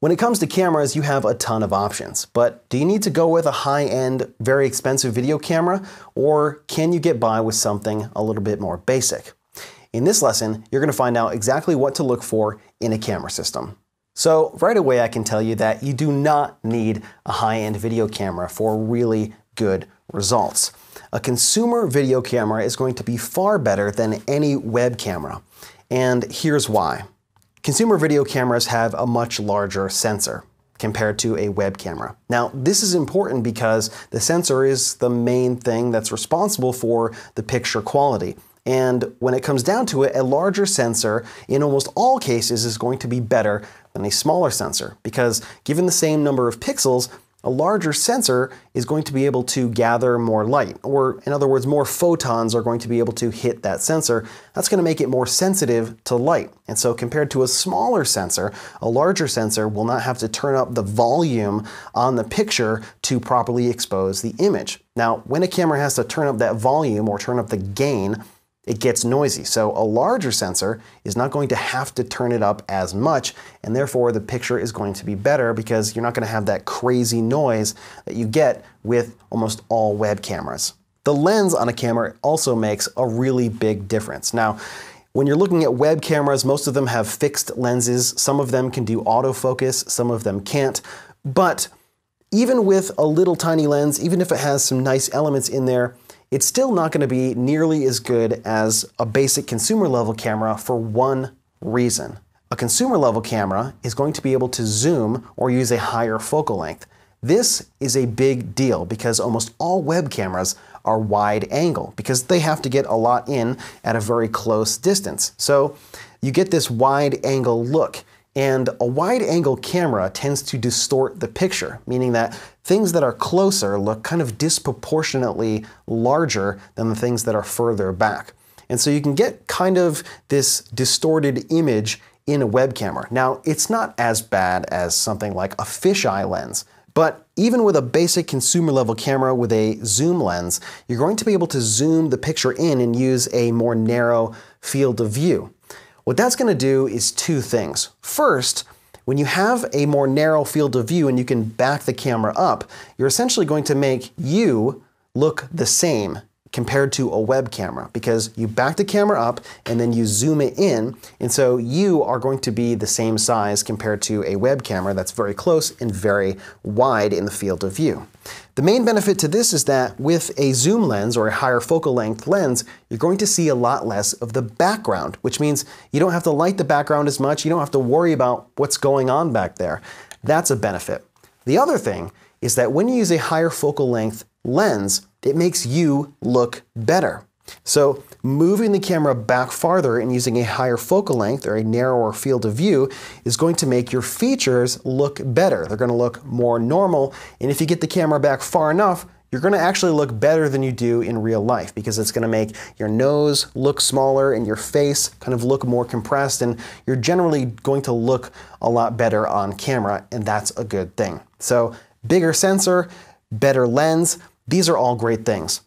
When it comes to cameras, you have a ton of options, but do you need to go with a high-end, very expensive video camera, or can you get by with something a little bit more basic? In this lesson, you're gonna find out exactly what to look for in a camera system. So right away, I can tell you that you do not need a high-end video camera for really good results. A consumer video camera is going to be far better than any web camera, and here's why. Consumer video cameras have a much larger sensor compared to a web camera. Now, this is important because the sensor is the main thing that's responsible for the picture quality. And when it comes down to it, a larger sensor in almost all cases is going to be better than a smaller sensor because given the same number of pixels, a larger sensor is going to be able to gather more light, or in other words, more photons are going to be able to hit that sensor. That's going to make it more sensitive to light. And so, compared to a smaller sensor, a larger sensor will not have to turn up the volume on the picture to properly expose the image. Now, when a camera has to turn up that volume or turn up the gain, it gets noisy. So a larger sensor is not going to have to turn it up as much, and therefore the picture is going to be better because you're not going to have that crazy noise that you get with almost all web cameras. The lens on a camera also makes a really big difference. Now, when you're looking at web cameras, most of them have fixed lenses. Some of them can do autofocus, some of them can't. But even with a little tiny lens, even if it has some nice elements in there, it's still not going to be nearly as good as a basic consumer level camera for one reason. A consumer level camera is going to be able to zoom or use a higher focal length. This is a big deal because almost all web cameras are wide angle because they have to get a lot in at a very close distance. So you get this wide angle look. And a wide angle camera tends to distort the picture, meaning that things that are closer look kind of disproportionately larger than the things that are further back. And so you can get kind of this distorted image in a web camera. Now, it's not as bad as something like a fisheye lens, but even with a basic consumer level camera with a zoom lens, you're going to be able to zoom the picture in and use a more narrow field of view. What that's going to do is two things. First, when you have a more narrow field of view and you can back the camera up, you're essentially going to make you look the same compared to a web camera because you back the camera up and then you zoom it in. And so you are going to be the same size compared to a web camera that's very close and very wide in the field of view. The main benefit to this is that with a zoom lens or a higher focal length lens, you're going to see a lot less of the background, which means you don't have to light the background as much, you don't have to worry about what's going on back there. That's a benefit. The other thing is that when you use a higher focal length lens, it makes you look better. So moving the camera back farther and using a higher focal length or a narrower field of view is going to make your features look better. They're going to look more normal. And if you get the camera back far enough, you're going to actually look better than you do in real life because it's going to make your nose look smaller and your face kind of look more compressed and you're generally going to look a lot better on camera and that's a good thing. So bigger sensor, better lens, these are all great things.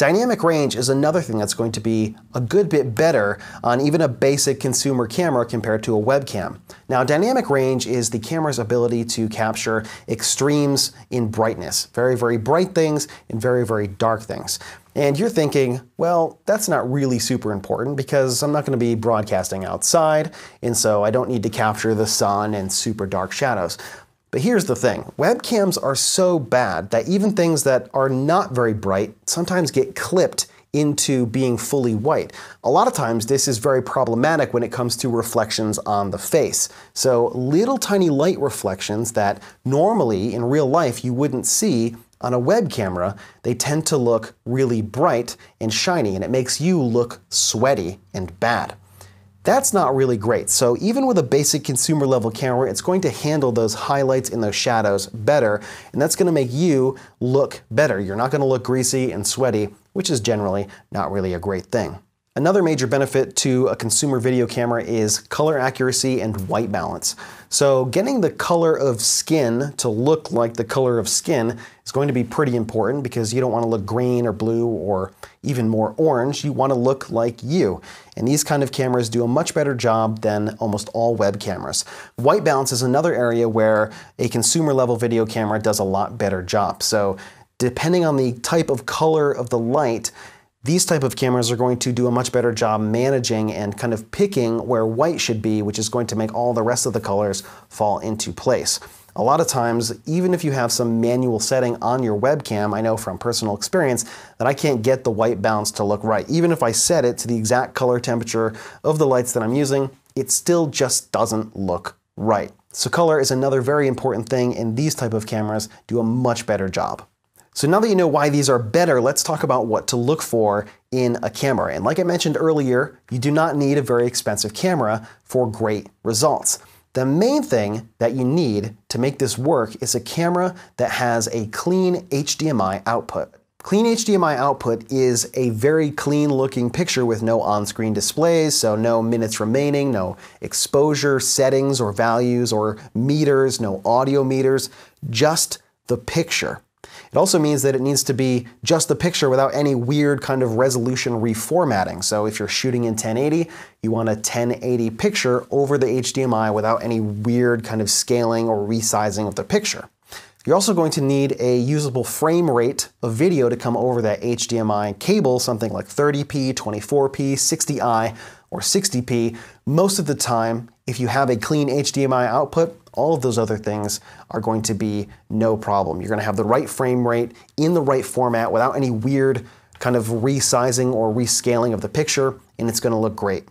Dynamic range is another thing that's going to be a good bit better on even a basic consumer camera compared to a webcam. Now, dynamic range is the camera's ability to capture extremes in brightness, very, very bright things and very, very dark things. And you're thinking, well, that's not really super important because I'm not going to be broadcasting outside, and so I don't need to capture the sun and super dark shadows. But here's the thing webcams are so bad that even things that are not very bright sometimes get clipped into being fully white. A lot of times, this is very problematic when it comes to reflections on the face. So, little tiny light reflections that normally in real life you wouldn't see on a web camera, they tend to look really bright and shiny, and it makes you look sweaty and bad that's not really great. So even with a basic consumer level camera, it's going to handle those highlights and those shadows better, and that's gonna make you look better. You're not gonna look greasy and sweaty, which is generally not really a great thing. Another major benefit to a consumer video camera is color accuracy and white balance. So getting the color of skin to look like the color of skin is going to be pretty important because you don't want to look green or blue or even more orange. You want to look like you. And these kind of cameras do a much better job than almost all web cameras. White balance is another area where a consumer level video camera does a lot better job. So depending on the type of color of the light, these type of cameras are going to do a much better job managing and kind of picking where white should be, which is going to make all the rest of the colors fall into place. A lot of times, even if you have some manual setting on your webcam, I know from personal experience that I can't get the white balance to look right. Even if I set it to the exact color temperature of the lights that I'm using, it still just doesn't look right. So color is another very important thing and these type of cameras do a much better job. So now that you know why these are better, let's talk about what to look for in a camera. And like I mentioned earlier, you do not need a very expensive camera for great results. The main thing that you need to make this work is a camera that has a clean HDMI output. Clean HDMI output is a very clean looking picture with no on-screen displays, so no minutes remaining, no exposure settings or values or meters, no audio meters, just the picture. It also means that it needs to be just the picture without any weird kind of resolution reformatting. So if you're shooting in 1080, you want a 1080 picture over the HDMI without any weird kind of scaling or resizing of the picture. You're also going to need a usable frame rate of video to come over that HDMI cable, something like 30p, 24p, 60i, or 60p. Most of the time, if you have a clean HDMI output, all of those other things are going to be no problem. You're going to have the right frame rate in the right format without any weird kind of resizing or rescaling of the picture, and it's going to look great.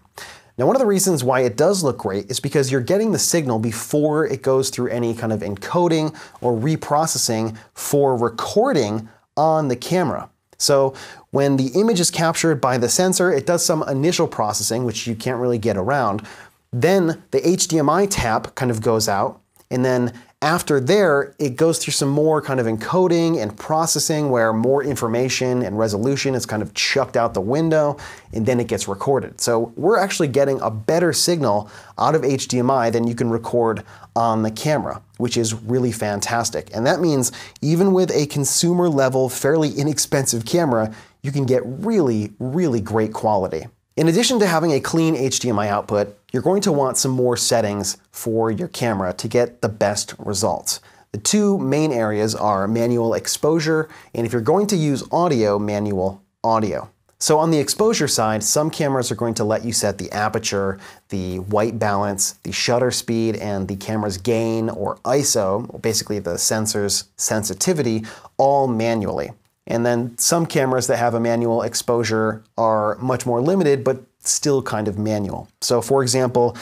Now, one of the reasons why it does look great is because you're getting the signal before it goes through any kind of encoding or reprocessing for recording on the camera. So when the image is captured by the sensor, it does some initial processing, which you can't really get around, then the HDMI tap kind of goes out, and then after there, it goes through some more kind of encoding and processing where more information and resolution is kind of chucked out the window and then it gets recorded. So we're actually getting a better signal out of HDMI than you can record on the camera, which is really fantastic. And that means even with a consumer level, fairly inexpensive camera, you can get really, really great quality. In addition to having a clean HDMI output, you're going to want some more settings for your camera to get the best results. The two main areas are manual exposure, and if you're going to use audio, manual audio. So on the exposure side, some cameras are going to let you set the aperture, the white balance, the shutter speed, and the camera's gain or ISO, basically the sensor's sensitivity, all manually. And then some cameras that have a manual exposure are much more limited, but still kind of manual. So for example,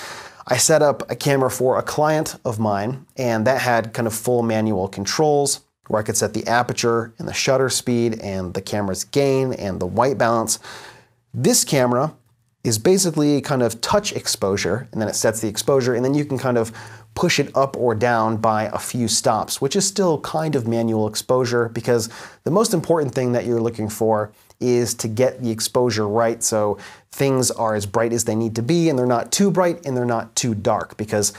I set up a camera for a client of mine, and that had kind of full manual controls where I could set the aperture and the shutter speed and the camera's gain and the white balance. This camera is basically kind of touch exposure, and then it sets the exposure, and then you can kind of push it up or down by a few stops, which is still kind of manual exposure because the most important thing that you're looking for is to get the exposure right so things are as bright as they need to be and they're not too bright and they're not too dark because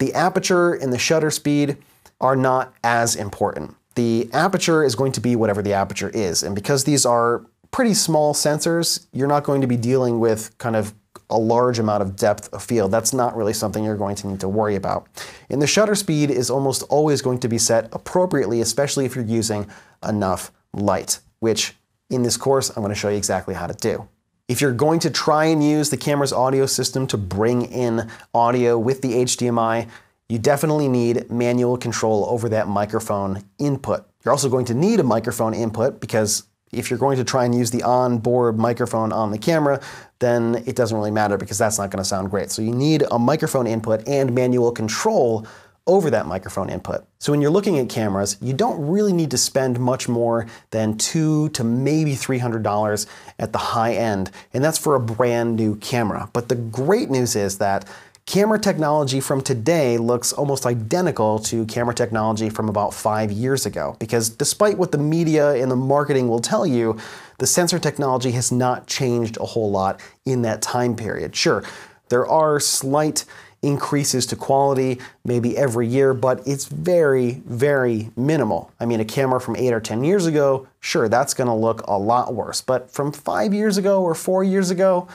the aperture and the shutter speed are not as important. The aperture is going to be whatever the aperture is and because these are pretty small sensors, you're not going to be dealing with kind of a large amount of depth of field. That's not really something you're going to need to worry about. And the shutter speed is almost always going to be set appropriately, especially if you're using enough light, which in this course, I'm going to show you exactly how to do. If you're going to try and use the camera's audio system to bring in audio with the HDMI, you definitely need manual control over that microphone input. You're also going to need a microphone input because if you're going to try and use the onboard microphone on the camera, then it doesn't really matter because that's not going to sound great. So you need a microphone input and manual control over that microphone input. So when you're looking at cameras, you don't really need to spend much more than two to maybe $300 at the high end, and that's for a brand new camera. But the great news is that Camera technology from today looks almost identical to camera technology from about five years ago, because despite what the media and the marketing will tell you, the sensor technology has not changed a whole lot in that time period. Sure, there are slight increases to quality maybe every year, but it's very, very minimal. I mean, a camera from eight or 10 years ago, sure, that's gonna look a lot worse. But from five years ago or four years ago,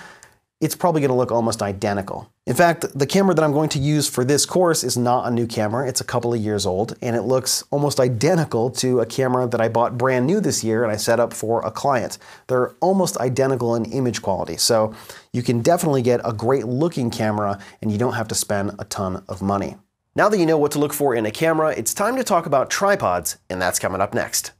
it's probably going to look almost identical. In fact, the camera that I'm going to use for this course is not a new camera, it's a couple of years old, and it looks almost identical to a camera that I bought brand new this year and I set up for a client. They're almost identical in image quality, so you can definitely get a great looking camera and you don't have to spend a ton of money. Now that you know what to look for in a camera, it's time to talk about tripods, and that's coming up next.